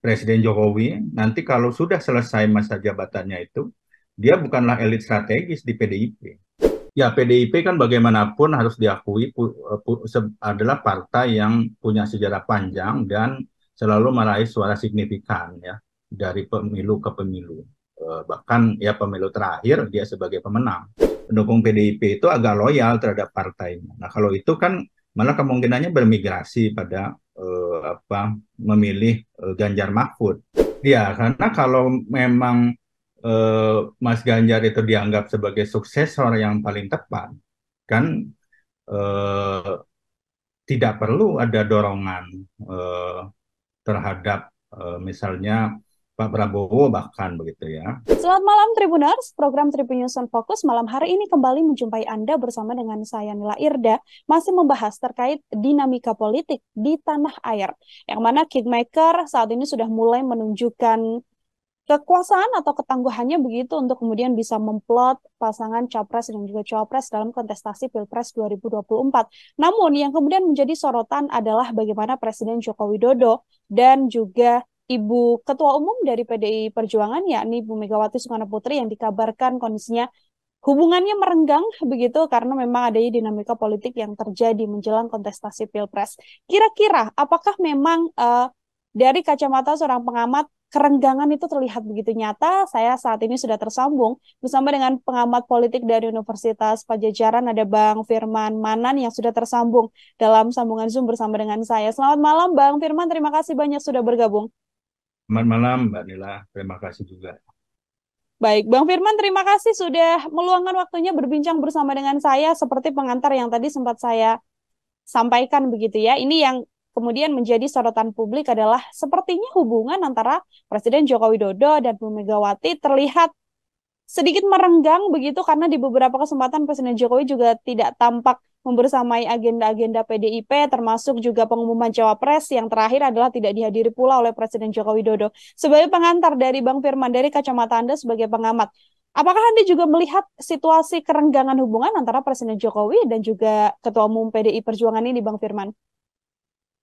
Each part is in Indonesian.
Presiden Jokowi nanti kalau sudah selesai masa jabatannya itu, dia bukanlah elit strategis di PDIP. Ya PDIP kan bagaimanapun harus diakui eh, adalah partai yang punya sejarah panjang dan selalu meraih suara signifikan ya dari pemilu ke pemilu. Eh, bahkan ya pemilu terakhir dia sebagai pemenang. Pendukung PDIP itu agak loyal terhadap partainya. Nah kalau itu kan malah kemungkinannya bermigrasi pada uh, apa memilih uh, Ganjar Mahfud. Ya, karena kalau memang uh, Mas Ganjar itu dianggap sebagai suksesor yang paling tepat, kan uh, tidak perlu ada dorongan uh, terhadap uh, misalnya Pak Prabowo bahkan begitu ya. Selamat malam Tribuners, program Tribunnews on Focus malam hari ini kembali menjumpai Anda bersama dengan saya Nila Irda masih membahas terkait dinamika politik di tanah air yang mana Kingmaker saat ini sudah mulai menunjukkan kekuasaan atau ketangguhannya begitu untuk kemudian bisa memplot pasangan capres dan juga cawapres dalam kontestasi Pilpres 2024. Namun yang kemudian menjadi sorotan adalah bagaimana Presiden Joko Widodo dan juga Ibu Ketua Umum dari PDI Perjuangan yakni Bu Megawati Soekarno Putri yang dikabarkan kondisinya hubungannya merenggang begitu karena memang adanya dinamika politik yang terjadi menjelang kontestasi Pilpres. Kira-kira apakah memang uh, dari kacamata seorang pengamat kerenggangan itu terlihat begitu nyata? Saya saat ini sudah tersambung bersama dengan pengamat politik dari Universitas Pajajaran ada Bang Firman Manan yang sudah tersambung dalam sambungan Zoom bersama dengan saya. Selamat malam Bang Firman, terima kasih banyak sudah bergabung. Selamat malam Mbak Nila, terima kasih juga. Baik, Bang Firman terima kasih sudah meluangkan waktunya berbincang bersama dengan saya seperti pengantar yang tadi sempat saya sampaikan begitu ya. Ini yang kemudian menjadi sorotan publik adalah sepertinya hubungan antara Presiden Joko Widodo dan Bu Megawati terlihat sedikit merenggang begitu karena di beberapa kesempatan Presiden Jokowi juga tidak tampak membersamai agenda-agenda PDIP termasuk juga pengumuman cawapres yang terakhir adalah tidak dihadiri pula oleh Presiden Joko Widodo. Sebagai pengantar dari Bang Firman dari kacamata Anda sebagai pengamat, apakah Anda juga melihat situasi kerenggangan hubungan antara Presiden Jokowi dan juga Ketua Umum PDI Perjuangan ini Bang Firman?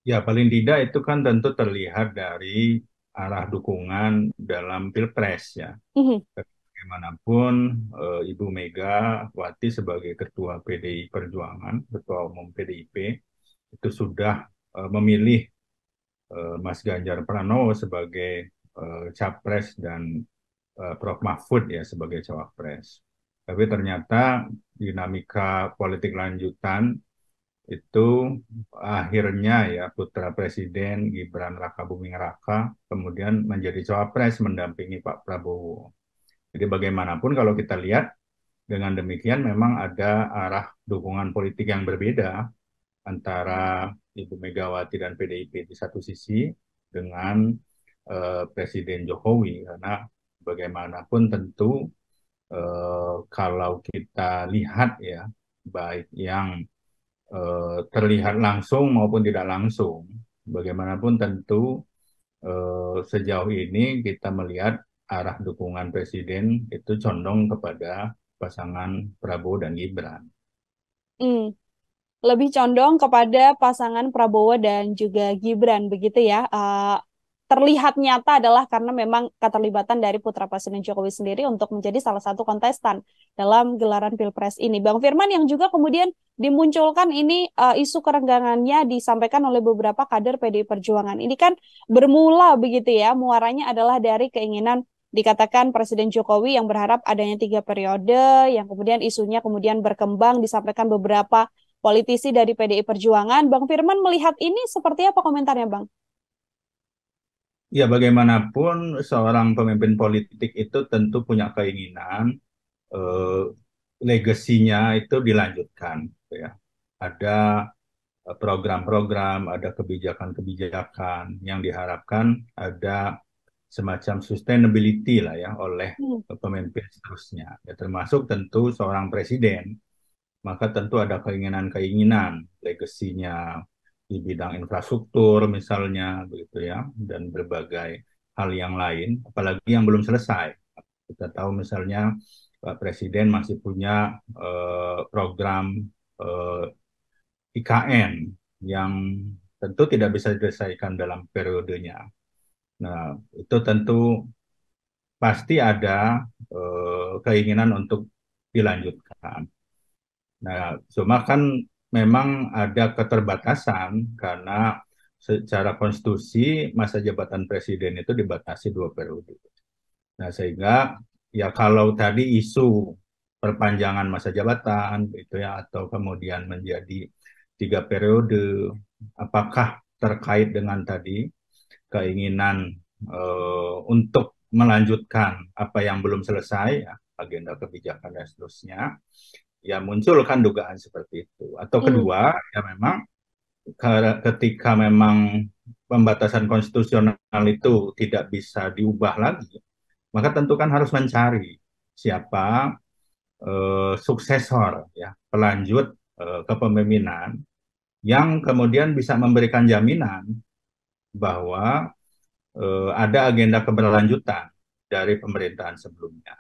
Ya, paling tidak itu kan tentu terlihat dari arah dukungan dalam pilpres ya. Mm -hmm bagaimanapun eh, Ibu Mega Wati sebagai ketua PDI Perjuangan, ketua umum PDIP itu sudah eh, memilih eh, Mas Ganjar Pranowo sebagai capres dan Prof Mahfud ya sebagai cawapres. Tapi ternyata dinamika politik lanjutan itu akhirnya ya putra presiden Gibran Raka Buming Raka kemudian menjadi cawapres mendampingi Pak Prabowo. Jadi bagaimanapun kalau kita lihat dengan demikian memang ada arah dukungan politik yang berbeda antara Ibu Megawati dan PDIP di satu sisi dengan eh, Presiden Jokowi karena bagaimanapun tentu eh, kalau kita lihat ya baik yang eh, terlihat langsung maupun tidak langsung bagaimanapun tentu eh, sejauh ini kita melihat arah dukungan presiden itu condong kepada pasangan Prabowo dan Gibran. Hmm. Lebih condong kepada pasangan Prabowo dan juga Gibran begitu ya. Uh, terlihat nyata adalah karena memang keterlibatan dari putra Presiden Jokowi sendiri untuk menjadi salah satu kontestan dalam gelaran Pilpres ini. Bang Firman yang juga kemudian dimunculkan ini uh, isu kerenggangannya disampaikan oleh beberapa kader PDI Perjuangan. Ini kan bermula begitu ya, muaranya adalah dari keinginan dikatakan Presiden Jokowi yang berharap adanya tiga periode yang kemudian isunya kemudian berkembang disampaikan beberapa politisi dari PDI Perjuangan. Bang Firman melihat ini seperti apa komentarnya, Bang? Ya, bagaimanapun seorang pemimpin politik itu tentu punya keinginan eh, legasinya itu dilanjutkan. Gitu ya. Ada eh, program-program, ada kebijakan-kebijakan yang diharapkan ada semacam sustainability lah ya oleh hmm. pemimpin seterusnya ya termasuk tentu seorang presiden maka tentu ada keinginan-keinginan legasinya di bidang infrastruktur misalnya begitu ya dan berbagai hal yang lain apalagi yang belum selesai kita tahu misalnya Pak Presiden masih punya eh, program eh, IKN yang tentu tidak bisa diselesaikan dalam periodenya Nah, itu tentu pasti ada eh, keinginan untuk dilanjutkan. Nah, cuma kan memang ada keterbatasan karena secara konstitusi masa jabatan presiden itu dibatasi dua periode. Nah, sehingga ya kalau tadi isu perpanjangan masa jabatan itu ya atau kemudian menjadi tiga periode apakah terkait dengan tadi keinginan uh, untuk melanjutkan apa yang belum selesai, ya, agenda kebijakan dan seterusnya, ya munculkan dugaan seperti itu. Atau hmm. kedua, hmm. ya memang ketika memang pembatasan konstitusional itu tidak bisa diubah lagi, maka tentu kan harus mencari siapa uh, suksesor, ya pelanjut uh, kepemimpinan yang kemudian bisa memberikan jaminan bahwa eh, ada agenda keberlanjutan dari pemerintahan sebelumnya.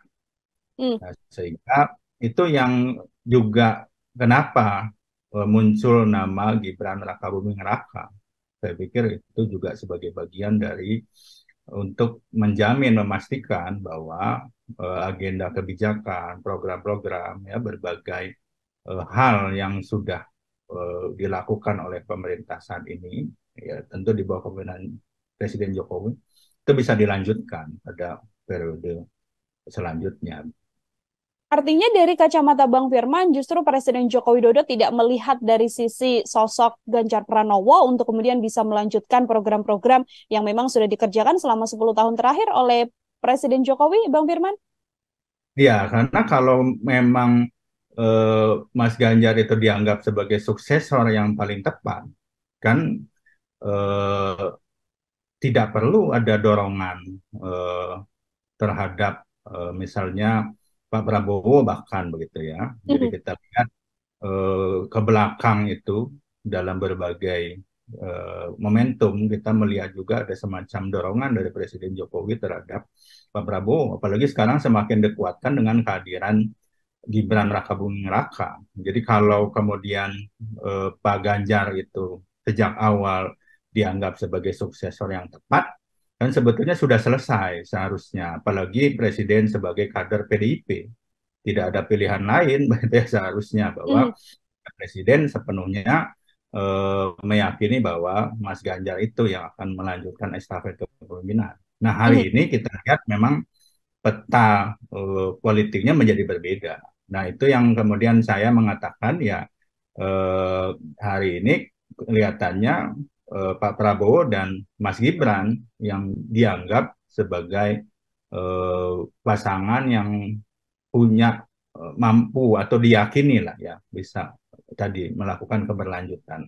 Hmm. Nah, sehingga itu yang juga kenapa eh, muncul nama Gibran Raka Buming Raka. Saya pikir itu juga sebagai bagian dari untuk menjamin memastikan bahwa uh, agenda kebijakan, program-program ya berbagai uh, hal yang sudah eh, dilakukan oleh pemerintah saat ini ya tentu di bawah kepemimpinan Presiden Jokowi itu bisa dilanjutkan pada periode selanjutnya. Artinya dari kacamata Bang Firman justru Presiden Joko Widodo tidak melihat dari sisi sosok Ganjar Pranowo untuk kemudian bisa melanjutkan program-program yang memang sudah dikerjakan selama 10 tahun terakhir oleh Presiden Jokowi, Bang Firman? Iya, karena kalau memang eh, Mas Ganjar itu dianggap sebagai suksesor yang paling tepat, kan eh, tidak perlu ada dorongan eh, terhadap eh, misalnya Pak Prabowo bahkan begitu ya. Jadi mm-hmm. kita lihat eh, ke belakang itu dalam berbagai eh, momentum kita melihat juga ada semacam dorongan dari Presiden Jokowi terhadap Pak Prabowo. Apalagi sekarang semakin dikuatkan dengan kehadiran Gibran Raka Bumi Raka. Jadi kalau kemudian eh, Pak Ganjar itu sejak awal dianggap sebagai suksesor yang tepat dan sebetulnya sudah selesai seharusnya apalagi presiden sebagai kader PDIP tidak ada pilihan lain seharusnya bahwa mm. presiden sepenuhnya eh, meyakini bahwa Mas Ganjar itu yang akan melanjutkan estafet kepemimpinan. Nah hari mm. ini kita lihat memang peta eh, politiknya menjadi berbeda. Nah itu yang kemudian saya mengatakan ya eh, hari ini kelihatannya eh, Pak Prabowo dan Mas Gibran yang dianggap sebagai eh, pasangan yang punya eh, mampu atau diyakini lah ya bisa tadi melakukan keberlanjutan.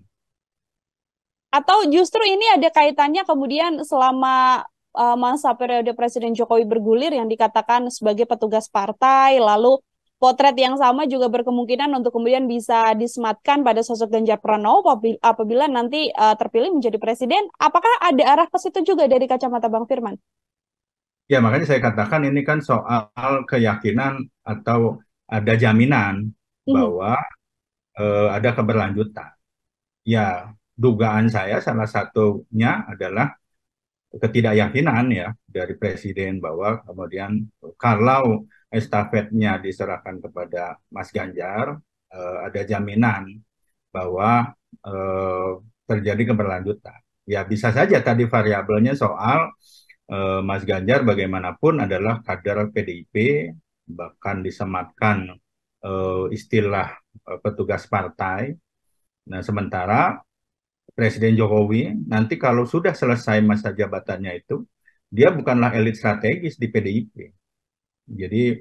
Atau justru ini ada kaitannya kemudian selama eh, masa periode Presiden Jokowi bergulir yang dikatakan sebagai petugas partai lalu potret yang sama juga berkemungkinan untuk kemudian bisa disematkan pada sosok Ganjar Pranowo apabila nanti uh, terpilih menjadi presiden. Apakah ada arah ke situ juga dari kacamata Bang Firman? Ya, makanya saya katakan ini kan soal keyakinan atau ada jaminan hmm bahwa uh, ada keberlanjutan. Ya, dugaan saya salah satunya adalah ketidakyakinan ya dari presiden bahwa kemudian kalau estafetnya diserahkan kepada Mas Ganjar, uh, ada jaminan bahwa uh, terjadi keberlanjutan. Ya bisa saja tadi variabelnya soal uh, Mas Ganjar bagaimanapun adalah kader PDIP, bahkan disematkan uh, istilah uh, petugas partai. Nah sementara Presiden Jokowi nanti kalau sudah selesai masa jabatannya itu, dia bukanlah elit strategis di PDIP jadi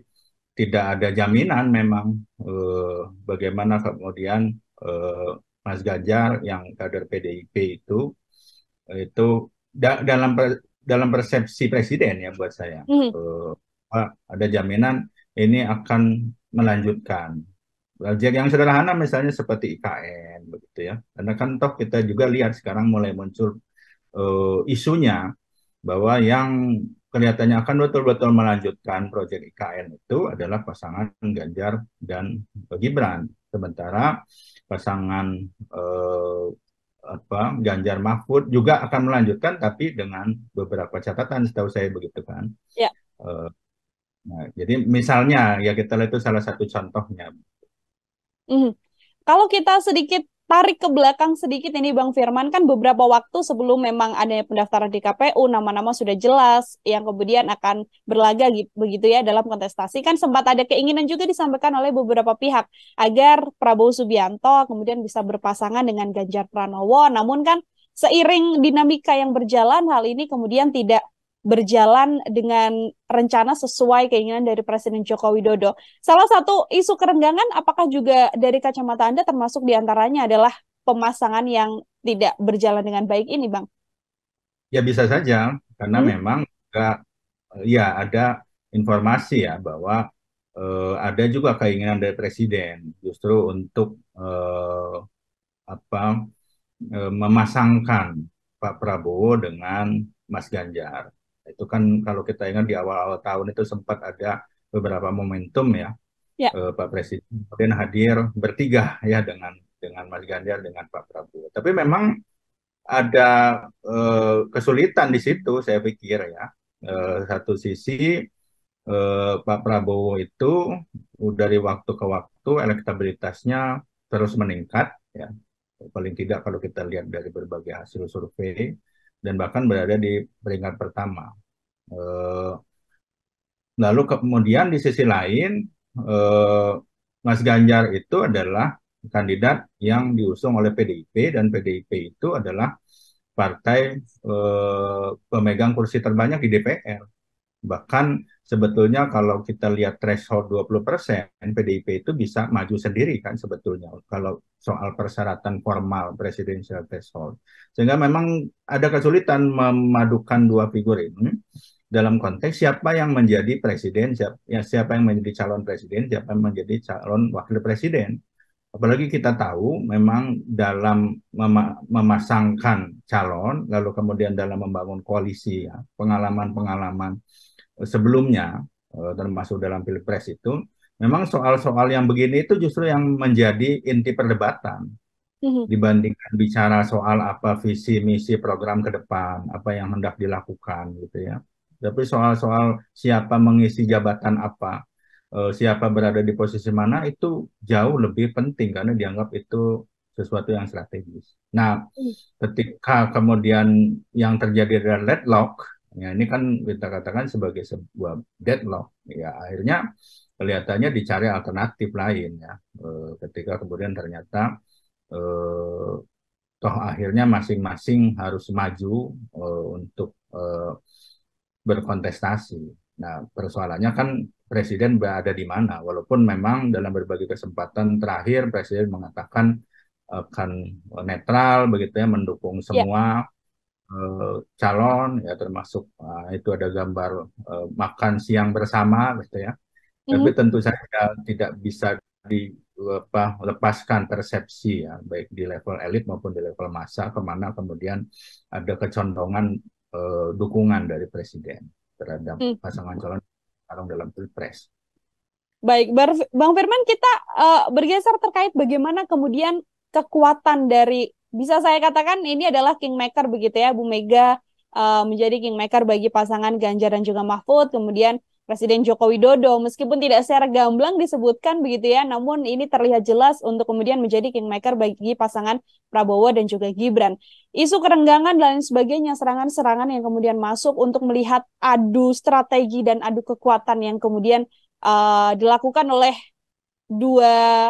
tidak ada jaminan memang eh, bagaimana kemudian eh, Mas Ganjar yang kader PDIP itu itu da dalam per dalam persepsi presiden ya buat saya mm. eh, ada jaminan ini akan melanjutkan belajar yang sederhana misalnya seperti IKN begitu ya karena kan toh kita juga lihat sekarang mulai muncul eh, isunya bahwa yang kelihatannya akan betul-betul melanjutkan proyek IKN itu adalah pasangan Ganjar dan Gibran. Sementara pasangan eh, apa Ganjar Mahfud juga akan melanjutkan tapi dengan beberapa catatan setahu saya begitu kan. Ya. Eh, nah, jadi misalnya ya kita lihat itu salah satu contohnya. Mm. Kalau kita sedikit tarik ke belakang sedikit ini Bang Firman kan beberapa waktu sebelum memang adanya pendaftaran di KPU nama-nama sudah jelas yang kemudian akan berlaga begitu ya dalam kontestasi kan sempat ada keinginan juga disampaikan oleh beberapa pihak agar Prabowo Subianto kemudian bisa berpasangan dengan Ganjar Pranowo namun kan seiring dinamika yang berjalan hal ini kemudian tidak berjalan dengan rencana sesuai keinginan dari Presiden Joko Widodo. Salah satu isu kerenggangan apakah juga dari kacamata Anda termasuk diantaranya adalah pemasangan yang tidak berjalan dengan baik ini, Bang? Ya bisa saja, karena hmm. memang ya ada informasi ya bahwa eh, ada juga keinginan dari Presiden justru untuk eh, apa eh, memasangkan Pak Prabowo dengan Mas Ganjar. Itu kan kalau kita ingat di awal-awal tahun itu sempat ada beberapa momentum ya. ya. Eh, Pak Presiden kemudian hadir bertiga ya dengan dengan Mas Ganjar dengan Pak Prabowo. Tapi memang ada eh, kesulitan di situ saya pikir ya. Eh, satu sisi eh, Pak Prabowo itu dari waktu ke waktu elektabilitasnya terus meningkat ya paling tidak kalau kita lihat dari berbagai hasil survei dan bahkan berada di peringkat pertama. Eh, lalu kemudian di sisi lain eh, Mas Ganjar itu adalah kandidat yang diusung oleh PDIP dan PDIP itu adalah partai eh, pemegang kursi terbanyak di DPR Bahkan sebetulnya kalau kita lihat threshold 20%, PDIP itu bisa maju sendiri kan sebetulnya kalau soal persyaratan formal presidensial threshold. Sehingga memang ada kesulitan memadukan dua figur ini dalam konteks siapa yang menjadi presiden, siapa, ya, siapa yang menjadi calon presiden, siapa yang menjadi calon wakil presiden. Apalagi kita tahu memang dalam mem memasangkan calon, lalu kemudian dalam membangun koalisi, ya, pengalaman-pengalaman ya, sebelumnya termasuk eh, dalam pilpres itu memang soal-soal yang begini itu justru yang menjadi inti perdebatan mm-hmm. dibandingkan bicara soal apa visi misi program ke depan apa yang hendak dilakukan gitu ya tapi soal-soal siapa mengisi jabatan apa eh, siapa berada di posisi mana itu jauh lebih penting karena dianggap itu sesuatu yang strategis. Nah, mm. ketika kemudian yang terjadi adalah deadlock, Ya, ini kan kita katakan sebagai sebuah deadlock. Ya, akhirnya kelihatannya dicari alternatif lain ya. E, ketika kemudian ternyata e, toh akhirnya masing-masing harus maju e, untuk e, berkontestasi. Nah, persoalannya kan presiden berada di mana? Walaupun memang dalam berbagai kesempatan terakhir presiden mengatakan akan netral begitu ya mendukung ya. semua yeah uh, calon ya termasuk uh, itu ada gambar uh, makan siang bersama gitu ya. Hmm. Tapi mhm. tentu saja tidak bisa di apa, lepaskan persepsi ya baik di level elit maupun di level massa kemana kemudian ada kecondongan uh, dukungan dari presiden terhadap hmm. pasangan calon sekarang dalam pilpres. Baik, Bang Firman, kita uh, bergeser terkait bagaimana kemudian kekuatan dari bisa saya katakan ini adalah kingmaker begitu ya Bu Mega uh, menjadi kingmaker bagi pasangan Ganjar dan juga Mahfud kemudian Presiden Joko Widodo meskipun tidak secara gamblang disebutkan begitu ya namun ini terlihat jelas untuk kemudian menjadi kingmaker bagi pasangan Prabowo dan juga Gibran isu kerenggangan dan lain sebagainya serangan-serangan yang kemudian masuk untuk melihat adu strategi dan adu kekuatan yang kemudian uh, dilakukan oleh dua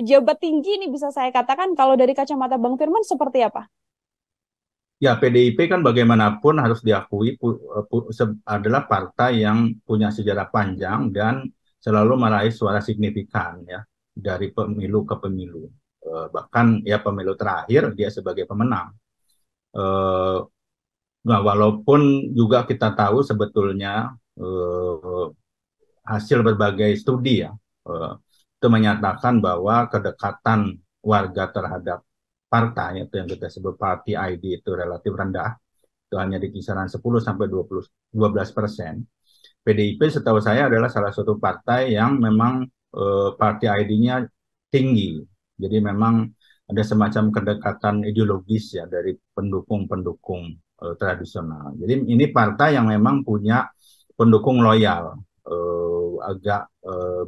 pejabat tinggi ini bisa saya katakan kalau dari kacamata Bang Firman seperti apa? Ya, PDIP kan bagaimanapun harus diakui eh, adalah partai yang punya sejarah panjang dan selalu meraih suara signifikan ya dari pemilu ke pemilu. Eh, bahkan ya pemilu terakhir dia sebagai pemenang. Eh, nah, walaupun juga kita tahu sebetulnya hasil berbagai studi ya itu menyatakan bahwa kedekatan warga terhadap partai itu yang kita sebut party ID itu relatif rendah itu hanya di kisaran 10 sampai 20 12 persen PDIP setahu saya adalah salah satu partai yang memang partai eh, party ID-nya tinggi jadi memang ada semacam kedekatan ideologis ya dari pendukung-pendukung eh, tradisional jadi ini partai yang memang punya pendukung loyal eh, agak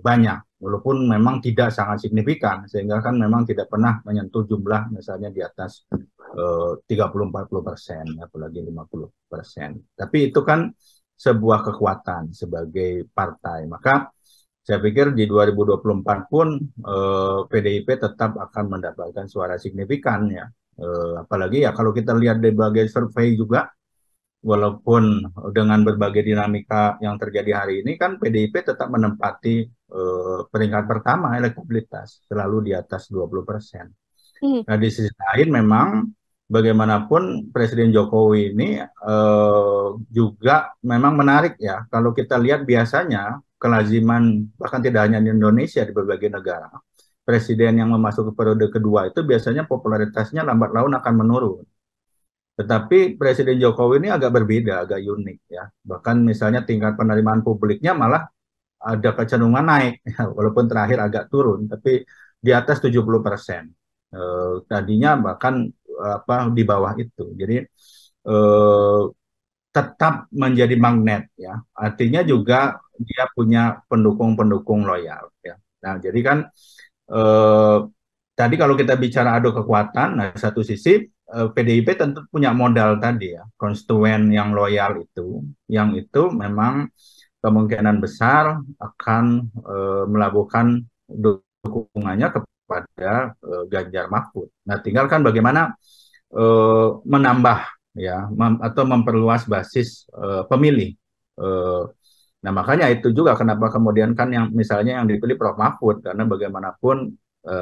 banyak walaupun memang tidak sangat signifikan sehingga kan memang tidak pernah menyentuh jumlah misalnya di atas eh, 30-40 persen apalagi 50 persen tapi itu kan sebuah kekuatan sebagai partai maka saya pikir di 2024 pun eh, PDIP tetap akan mendapatkan suara signifikan ya eh, apalagi ya kalau kita lihat dari bagian survei juga walaupun dengan berbagai dinamika yang terjadi hari ini kan PDIP tetap menempati uh, peringkat pertama elektabilitas selalu di atas 20 persen. Hmm. Nah di sisi lain memang bagaimanapun Presiden Jokowi ini uh, juga memang menarik ya kalau kita lihat biasanya kelaziman bahkan tidak hanya di Indonesia di berbagai negara presiden yang memasuki periode kedua itu biasanya popularitasnya lambat laun akan menurun tetapi Presiden Jokowi ini agak berbeda, agak unik ya. Bahkan misalnya tingkat penerimaan publiknya malah ada kecenderungan naik, ya. walaupun terakhir agak turun, tapi di atas 70 persen. Eh, tadinya bahkan eh, apa di bawah itu. Jadi eh, tetap menjadi magnet ya. Artinya juga dia punya pendukung-pendukung loyal ya. Nah, jadi kan eh, tadi kalau kita bicara adu kekuatan, nah satu sisi PDIP eh, tentu punya modal tadi ya, konstituen yang loyal itu, yang itu memang kemungkinan besar akan e, eh, melakukan dukungannya kepada e, Ganjar Mahfud. Nah, tinggal kan bagaimana e, menambah ya mem atau memperluas basis e, pemilih. E, nah, makanya itu juga kenapa kemudian kan yang misalnya yang dipilih Prof Mahfud karena bagaimanapun e,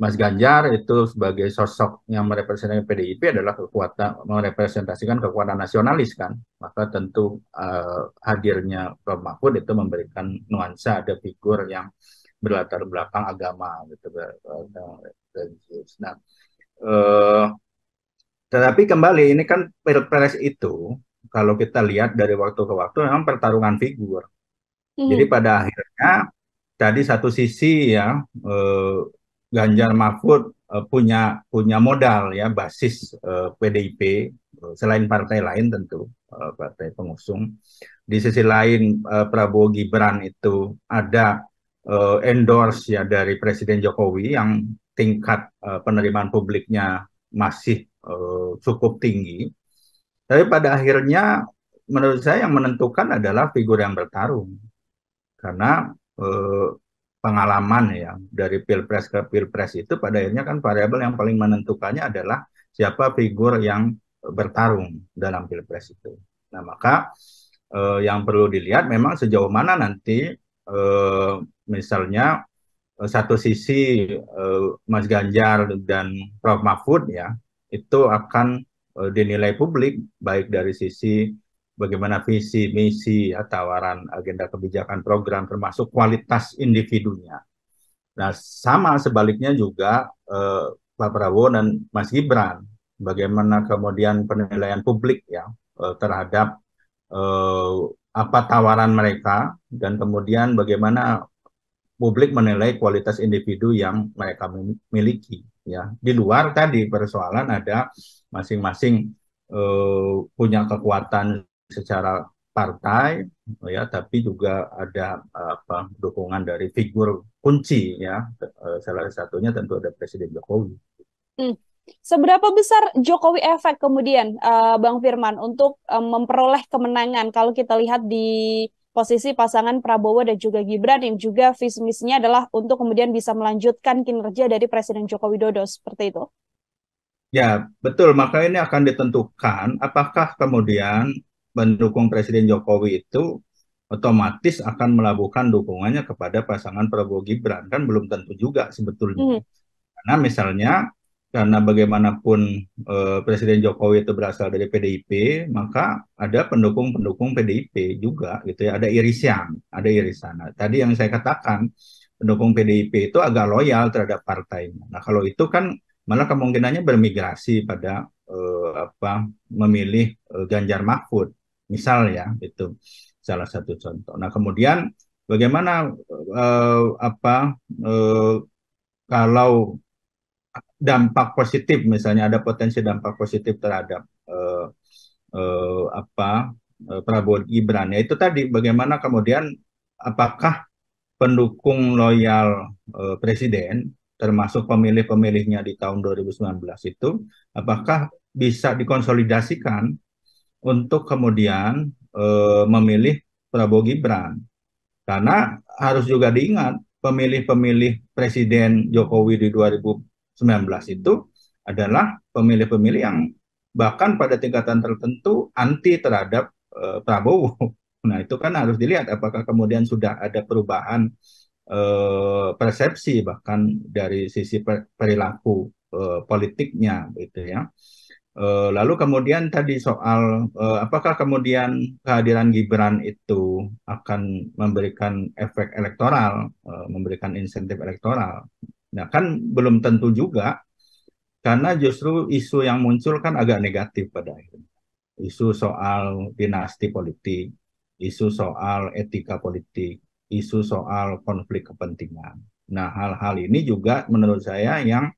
Mas Ganjar itu sebagai sosok yang merepresentasikan PDIP adalah kekuatan merepresentasikan kekuatan nasionalis kan, maka tentu uh, hadirnya Prof itu memberikan nuansa ada figur yang berlatar belakang agama gitu Nah, uh, tetapi kembali ini kan pilpres itu kalau kita lihat dari waktu ke waktu memang pertarungan figur. Mm -hmm. Jadi pada akhirnya tadi satu sisi ya Uh, Ganjar Mahfud eh, punya punya modal ya basis uh, eh, PDIP eh, selain partai lain tentu uh, partai pengusung. Di sisi lain uh, Prabowo Gibran itu ada uh, endorse ya dari Presiden Jokowi yang tingkat uh, penerimaan publiknya masih uh, cukup tinggi. Tapi pada akhirnya menurut saya yang menentukan adalah figur yang bertarung. Karena eh, pengalaman ya dari pilpres ke pilpres itu pada akhirnya kan variabel yang paling menentukannya adalah siapa figur yang bertarung dalam pilpres itu. Nah maka eh, yang perlu dilihat memang sejauh mana nanti eh, misalnya eh, satu sisi eh, Mas Ganjar dan Prof Mahfud ya itu akan eh, dinilai publik baik dari sisi bagaimana visi, misi, ya, tawaran agenda kebijakan program termasuk kualitas individunya. Nah, sama sebaliknya juga eh, Pak Prabowo dan Mas Gibran, bagaimana kemudian penilaian publik ya eh, terhadap eh, apa tawaran mereka dan kemudian bagaimana publik menilai kualitas individu yang mereka miliki ya di luar tadi persoalan ada masing-masing uh, punya kekuatan secara partai ya tapi juga ada apa dukungan dari figur kunci ya eh, salah satunya tentu ada Presiden Jokowi. Hmm. Seberapa besar Jokowi efek kemudian uh, Bang Firman untuk um, memperoleh kemenangan kalau kita lihat di posisi pasangan Prabowo dan juga Gibran yang juga visi misinya adalah untuk kemudian bisa melanjutkan kinerja dari Presiden Joko Widodo seperti itu. Ya, betul. Maka ini akan ditentukan apakah kemudian mendukung Presiden Jokowi itu otomatis akan melabuhkan dukungannya kepada pasangan Prabowo Gibran kan belum tentu juga sebetulnya. Hmm. Karena misalnya karena bagaimanapun eh, Presiden Jokowi itu berasal dari PDIP, maka ada pendukung-pendukung PDIP juga gitu ya, ada irisan, ada irisan. Nah, tadi yang saya katakan pendukung PDIP itu agak loyal terhadap partainya. Nah, kalau itu kan malah kemungkinannya bermigrasi pada eh, apa memilih eh, Ganjar Mahfud misal ya itu salah satu contoh. Nah kemudian bagaimana uh, apa uh, kalau dampak positif misalnya ada potensi dampak positif terhadap uh, uh, apa uh, Prabowo Gibran ya itu tadi bagaimana kemudian apakah pendukung loyal uh, presiden termasuk pemilih-pemilihnya di tahun 2019 itu apakah bisa dikonsolidasikan untuk kemudian eh, memilih Prabowo Gibran. Karena harus juga diingat pemilih-pemilih Presiden Jokowi di 2019 itu adalah pemilih-pemilih yang bahkan pada tingkatan tertentu anti terhadap eh, Prabowo. Nah itu kan harus dilihat apakah kemudian sudah ada perubahan eh, persepsi bahkan dari sisi perilaku politiknya gitu ya. Eh, lalu kemudian tadi soal eh, apakah kemudian kehadiran Gibran itu akan memberikan efek elektoral, eh, memberikan insentif elektoral. Nah, kan belum tentu juga karena justru isu yang muncul kan agak negatif pada akhirnya. Isu soal dinasti politik, isu soal etika politik, isu soal konflik kepentingan. Nah, hal-hal ini juga menurut saya yang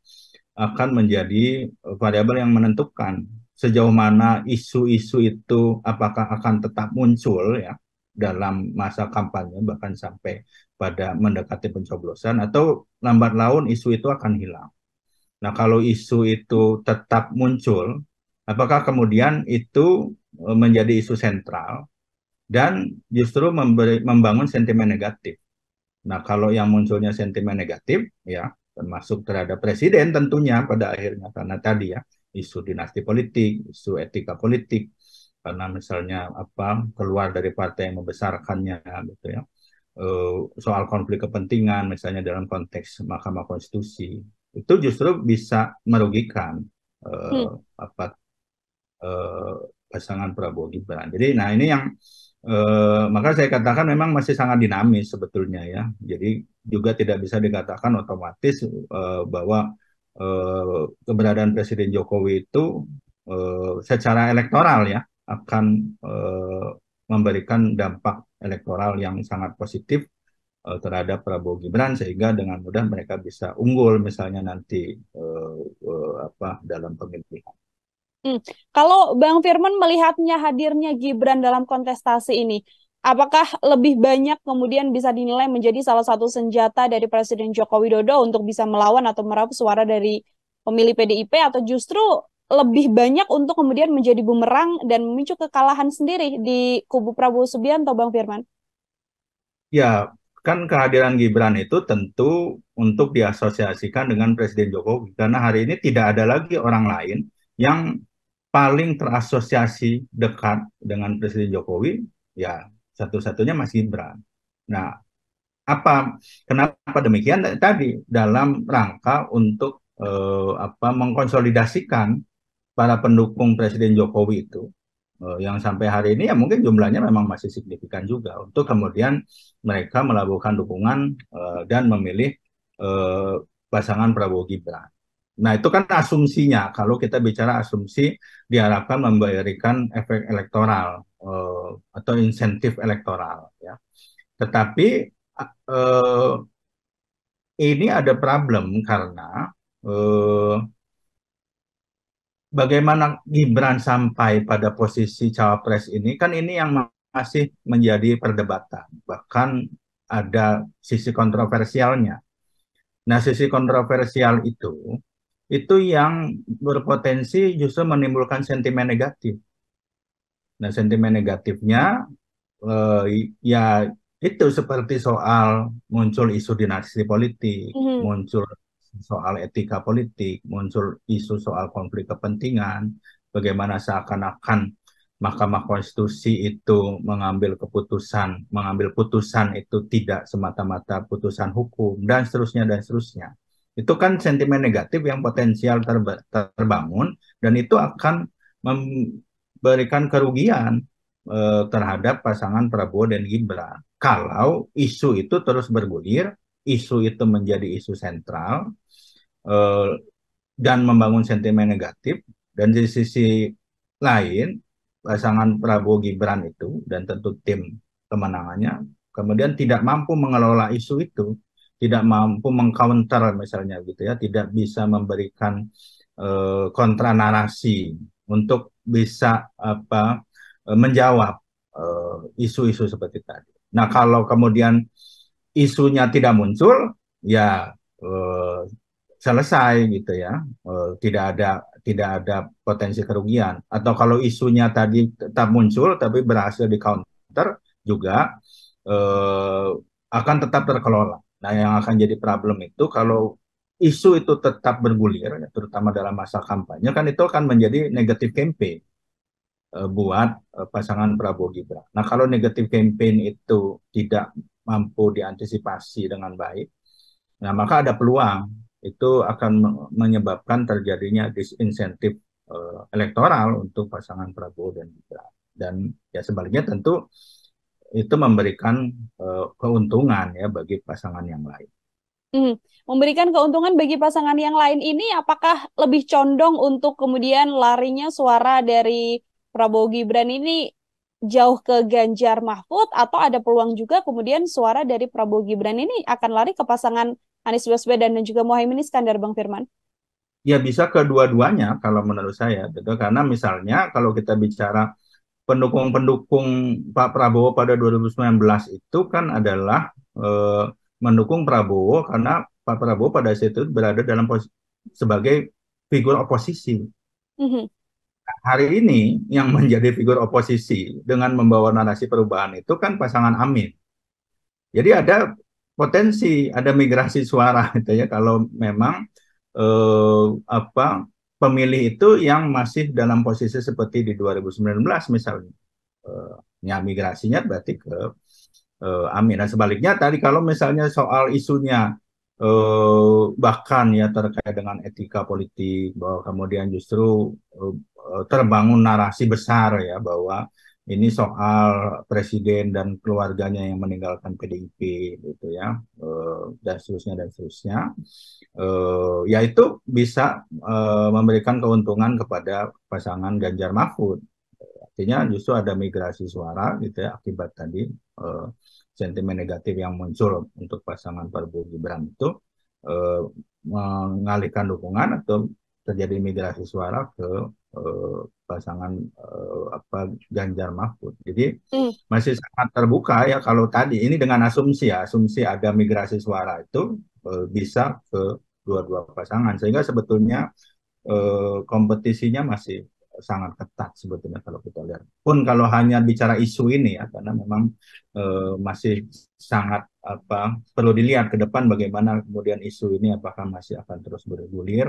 akan menjadi eh, variabel yang menentukan sejauh mana isu-isu itu apakah akan tetap muncul ya dalam masa kampanye bahkan sampai pada mendekati pencoblosan atau lambat laun isu itu akan hilang. Nah, kalau isu itu tetap muncul, apakah kemudian itu eh, menjadi isu sentral dan justru memberi, membangun sentimen negatif. Nah, kalau yang munculnya sentimen negatif ya termasuk terhadap presiden tentunya pada akhirnya karena tadi ya isu dinasti politik, isu etika politik karena misalnya apa keluar dari partai yang membesarkannya gitu ya eh, soal konflik kepentingan misalnya dalam konteks Mahkamah Konstitusi itu justru bisa merugikan eh, hmm. apa eh, pasangan Prabowo Gibran. Jadi nah ini yang Eh, maka saya katakan memang masih sangat dinamis sebetulnya ya. Jadi juga tidak bisa dikatakan otomatis eh, bahwa eh, keberadaan Presiden Jokowi itu secara elektoral ya akan memberikan dampak elektoral yang sangat positif terhadap Prabowo Gibran sehingga dengan mudah mereka bisa unggul misalnya nanti apa dalam pemilihan. Hmm. Kalau Bang Firman melihatnya hadirnya Gibran dalam kontestasi ini, apakah lebih banyak kemudian bisa dinilai menjadi salah satu senjata dari Presiden Joko Widodo untuk bisa melawan atau meraup suara dari pemilih PDIP atau justru lebih banyak untuk kemudian menjadi bumerang dan memicu kekalahan sendiri di kubu Prabowo Subianto, Bang Firman? Ya, kan kehadiran Gibran itu tentu untuk diasosiasikan dengan Presiden Jokowi karena hari ini tidak ada lagi orang lain yang paling terasosiasi dekat dengan Presiden Jokowi ya satu-satunya Mas Gibran. Nah, apa kenapa demikian nah, tadi dalam rangka untuk eh, apa mengkonsolidasikan para pendukung Presiden Jokowi itu eh, yang sampai hari ini ya mungkin jumlahnya memang masih signifikan juga untuk kemudian mereka melakukan dukungan eh, dan memilih eh, pasangan Prabowo Gibran. Nah, itu kan asumsinya. Kalau kita bicara asumsi, diharapkan memberikan efek elektoral uh, atau insentif elektoral. Ya. Tetapi uh, ini ada problem karena uh, bagaimana Gibran sampai pada posisi cawapres ini, kan ini yang masih menjadi perdebatan. Bahkan ada sisi kontroversialnya. Nah, sisi kontroversial itu itu yang berpotensi justru menimbulkan sentimen negatif. Nah, sentimen negatifnya eh, ya itu seperti soal muncul isu dinasti politik, mm -hmm. muncul soal etika politik, muncul isu soal konflik kepentingan, bagaimana seakan-akan Mahkamah Konstitusi itu mengambil keputusan, mengambil putusan itu tidak semata-mata putusan hukum dan seterusnya dan seterusnya itu kan sentimen negatif yang potensial terba terbangun dan itu akan memberikan kerugian e, terhadap pasangan Prabowo dan Gibran. Kalau isu itu terus bergulir, isu itu menjadi isu sentral e, dan membangun sentimen negatif dan di sisi lain pasangan Prabowo Gibran itu dan tentu tim kemenangannya kemudian tidak mampu mengelola isu itu tidak mampu mengcounter misalnya gitu ya, tidak bisa memberikan uh, eh, kontra narasi untuk bisa apa eh, menjawab eh, isu-isu uh, seperti tadi. Nah, kalau kemudian isunya tidak muncul, ya uh, selesai gitu ya, uh, tidak ada tidak ada potensi kerugian. Atau kalau isunya tadi tetap muncul tapi berhasil di counter juga akan tetap terkelola. Nah, yang akan jadi problem itu kalau isu itu tetap bergulir, ya, terutama dalam masa kampanye, kan itu akan menjadi negatif campaign eh, buat eh, pasangan Prabowo Gibran. Nah, kalau negatif campaign itu tidak mampu diantisipasi dengan baik, nah maka ada peluang itu akan menyebabkan terjadinya disinsentif uh, elektoral untuk pasangan Prabowo dan Gibran. Dan ya sebaliknya tentu itu memberikan uh, keuntungan ya bagi pasangan yang lain. Hmm. Memberikan keuntungan bagi pasangan yang lain ini apakah lebih condong untuk kemudian larinya suara dari Prabowo Gibran ini jauh ke Ganjar Mahfud atau ada peluang juga kemudian suara dari Prabowo Gibran ini akan lari ke pasangan Anies Baswedan dan juga Mohaimin Iskandar Bang Firman? Ya bisa kedua-duanya kalau menurut saya gitu karena misalnya kalau kita bicara pendukung-pendukung Pak Prabowo pada 2019 itu kan adalah eh, mendukung Prabowo karena Pak Prabowo pada saat itu berada dalam sebagai figur oposisi. Mhm. Hari ini yang menjadi figur oposisi dengan membawa narasi perubahan itu kan pasangan Amin. Jadi ada potensi, ada migrasi suara gitu ya kalau memang eh, apa pemilih itu yang masih dalam posisi seperti di 2019 misalnya. Uh, ya migrasinya berarti ke uh, Amin. Nah sebaliknya tadi kalau misalnya soal isunya uh, bahkan ya terkait dengan etika politik bahwa kemudian justru uh, terbangun narasi besar ya bahwa ini soal presiden dan keluarganya yang meninggalkan PDIP gitu ya eh, dan seterusnya dan seterusnya eh, yaitu bisa eh, memberikan keuntungan kepada pasangan Ganjar Mahfud artinya justru ada migrasi suara gitu ya akibat tadi sentimen negatif yang muncul untuk pasangan Prabowo Gibran itu mengalihkan dukungan atau terjadi migrasi suara ke eh, pasangan eh, apa Ganjar Mahfud. Jadi hmm. masih sangat terbuka ya kalau tadi ini dengan asumsi ya, asumsi ada migrasi suara itu eh, bisa ke dua-dua pasangan sehingga sebetulnya eh, kompetisinya masih sangat ketat sebetulnya kalau kita lihat. Pun kalau hanya bicara isu ini ya karena memang eh, masih sangat apa perlu dilihat ke depan bagaimana kemudian isu ini apakah masih akan terus bergulir.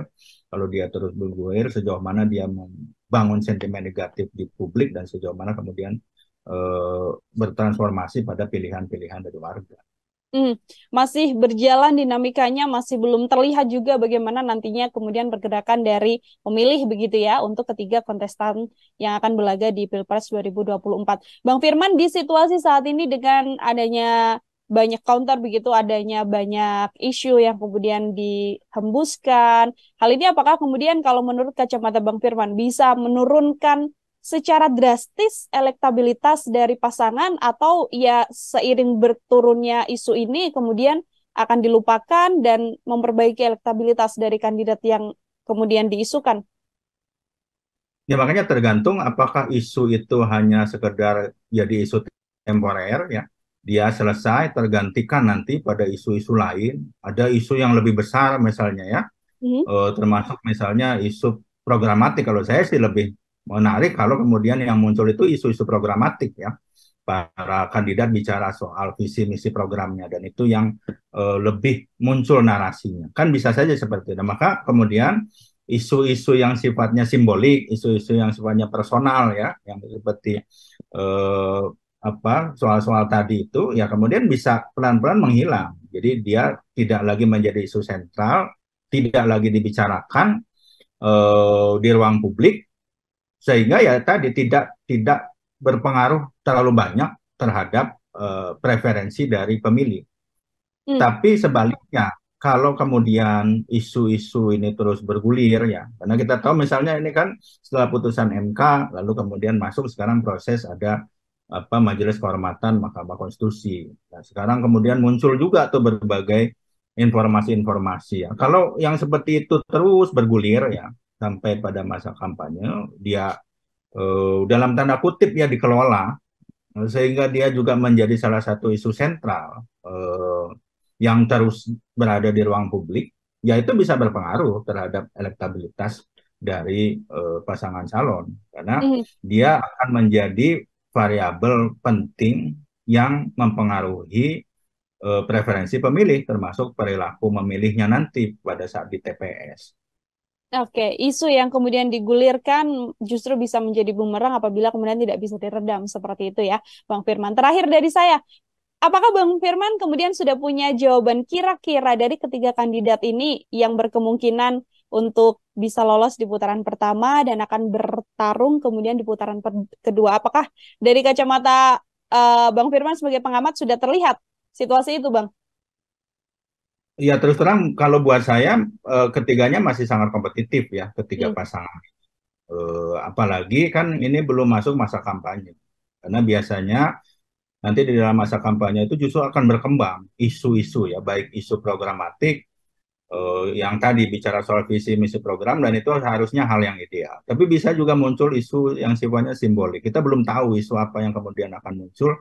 Kalau dia terus bergulir sejauh mana dia membangun sentimen negatif di publik dan sejauh mana kemudian eh, bertransformasi pada pilihan-pilihan dari warga. Hmm, masih berjalan dinamikanya masih belum terlihat juga bagaimana nantinya kemudian pergerakan dari pemilih begitu ya untuk ketiga kontestan yang akan berlaga di Pilpres 2024. Bang Firman di situasi saat ini dengan adanya banyak counter begitu adanya banyak isu yang kemudian dihembuskan. Hal ini apakah kemudian kalau menurut kacamata Bang Firman bisa menurunkan secara drastis elektabilitas dari pasangan atau ya seiring berturunnya isu ini kemudian akan dilupakan dan memperbaiki elektabilitas dari kandidat yang kemudian diisukan? Ya makanya tergantung apakah isu itu hanya sekedar jadi ya, isu temporer ya. Dia selesai tergantikan nanti pada isu-isu lain. Ada isu yang lebih besar misalnya ya. Mm -hmm. e, termasuk misalnya isu programatik kalau saya sih lebih menarik kalau kemudian yang muncul itu isu-isu programatik ya para kandidat bicara soal visi misi programnya dan itu yang uh, lebih muncul narasinya kan bisa saja seperti itu nah, maka kemudian isu-isu yang sifatnya simbolik isu-isu yang sifatnya personal ya yang seperti uh, apa soal-soal tadi itu ya kemudian bisa pelan-pelan menghilang jadi dia tidak lagi menjadi isu sentral tidak lagi dibicarakan eh, di ruang publik sehingga ya tadi tidak tidak berpengaruh terlalu banyak terhadap uh, preferensi dari pemilih. Hmm. Tapi sebaliknya kalau kemudian isu-isu ini terus bergulir ya, karena kita tahu misalnya ini kan setelah putusan MK lalu kemudian masuk sekarang proses ada apa Majelis Kehormatan Mahkamah Konstitusi. Nah, sekarang kemudian muncul juga tuh berbagai informasi-informasi ya. Kalau yang seperti itu terus bergulir ya, sampai pada masa kampanye dia uh, dalam tanda kutip ya dikelola sehingga dia juga menjadi salah satu isu sentral uh, yang terus berada di ruang publik ya itu bisa berpengaruh terhadap elektabilitas dari uh, pasangan calon karena hmm. dia akan menjadi variabel penting yang mempengaruhi preferensi pemilih termasuk perilaku memilihnya nanti pada saat di TPS. Oke, isu yang kemudian digulirkan justru bisa menjadi bumerang apabila kemudian tidak bisa diredam seperti itu ya, Bang Firman. Terakhir dari saya, apakah Bang Firman kemudian sudah punya jawaban kira-kira dari ketiga kandidat ini yang berkemungkinan untuk bisa lolos di putaran pertama dan akan bertarung kemudian di putaran kedua? Apakah dari kacamata uh, Bang Firman sebagai pengamat sudah terlihat situasi itu, Bang? Ya terus terang kalau buat saya eh, ketiganya masih sangat kompetitif ya ketiga hmm. pasangan. Eh, apalagi kan ini belum masuk masa kampanye karena biasanya nanti di dalam masa kampanye itu justru akan berkembang isu-isu ya baik isu programatik eh, yang tadi bicara soal visi misi program dan itu harusnya hal yang ideal. Tapi bisa juga muncul isu yang sifatnya simbolik. Kita belum tahu isu apa yang kemudian akan muncul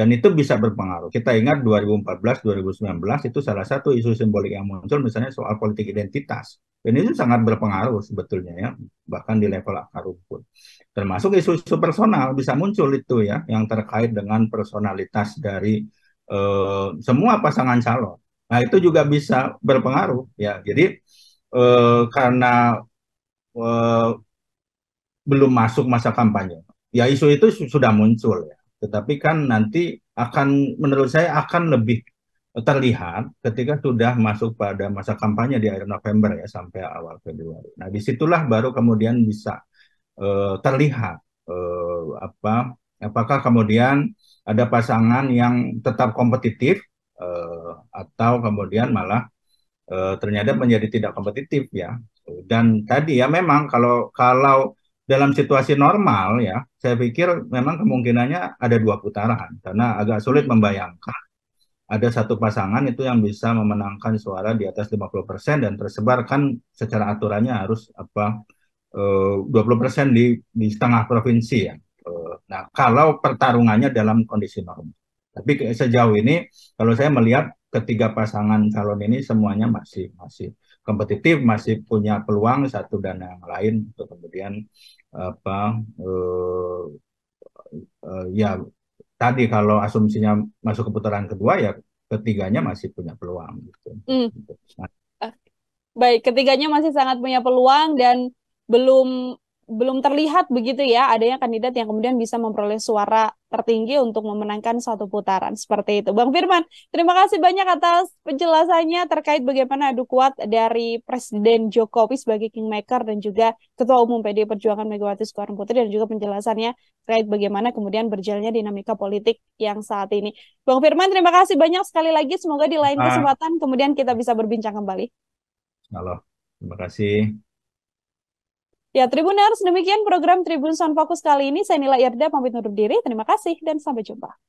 dan itu bisa berpengaruh. Kita ingat 2014-2019 itu salah satu isu simbolik yang muncul misalnya soal politik identitas. Dan itu sangat berpengaruh sebetulnya ya, bahkan di level akar rumput. Termasuk isu-isu personal bisa muncul itu ya, yang terkait dengan personalitas dari eh, semua pasangan calon. Nah itu juga bisa berpengaruh ya. Jadi eh, karena eh, belum masuk masa kampanye, ya isu itu sudah muncul ya. Tetapi kan nanti akan menurut saya akan lebih terlihat ketika sudah masuk pada masa kampanye di akhir November ya sampai awal Februari. Nah, disitulah baru kemudian bisa uh, terlihat uh, apa apakah kemudian ada pasangan yang tetap kompetitif uh, atau kemudian malah ternyata menjadi tidak kompetitif ya. Dan tadi ya memang kalau kalau dalam situasi normal ya, saya pikir memang kemungkinannya ada dua putaran karena agak sulit hmm. membayangkan ada satu pasangan itu yang bisa memenangkan suara di atas 50% dan tersebar kan secara aturannya harus apa 20% eh, di di setengah provinsi ya. Eh, nah, kalau pertarungannya dalam kondisi normal. Tapi sejauh ini kalau saya melihat ketiga pasangan calon ini semuanya masih masih kompetitif, masih punya peluang satu dan yang lain untuk kemudian apa uh, uh, ya tadi kalau asumsinya masuk ke putaran kedua ya ketiganya masih punya peluang gitu. Mm. Baik, ketiganya masih sangat punya peluang dan belum belum terlihat begitu ya adanya kandidat yang kemudian bisa memperoleh suara tertinggi untuk memenangkan satu putaran seperti itu. Bang Firman, terima kasih banyak atas penjelasannya terkait bagaimana adu kuat dari Presiden Jokowi sebagai kingmaker dan juga Ketua Umum PD Perjuangan Megawati Soekarno Putri dan juga penjelasannya terkait bagaimana kemudian berjalannya dinamika politik yang saat ini. Bang Firman, terima kasih banyak sekali lagi. Semoga di lain kesempatan kemudian kita bisa berbincang kembali. Halo, terima kasih. Ya, Tribuners, demikian program Tribun Sound Fokus kali ini. Saya Nila Irda, pamit undur diri. Terima kasih dan sampai jumpa.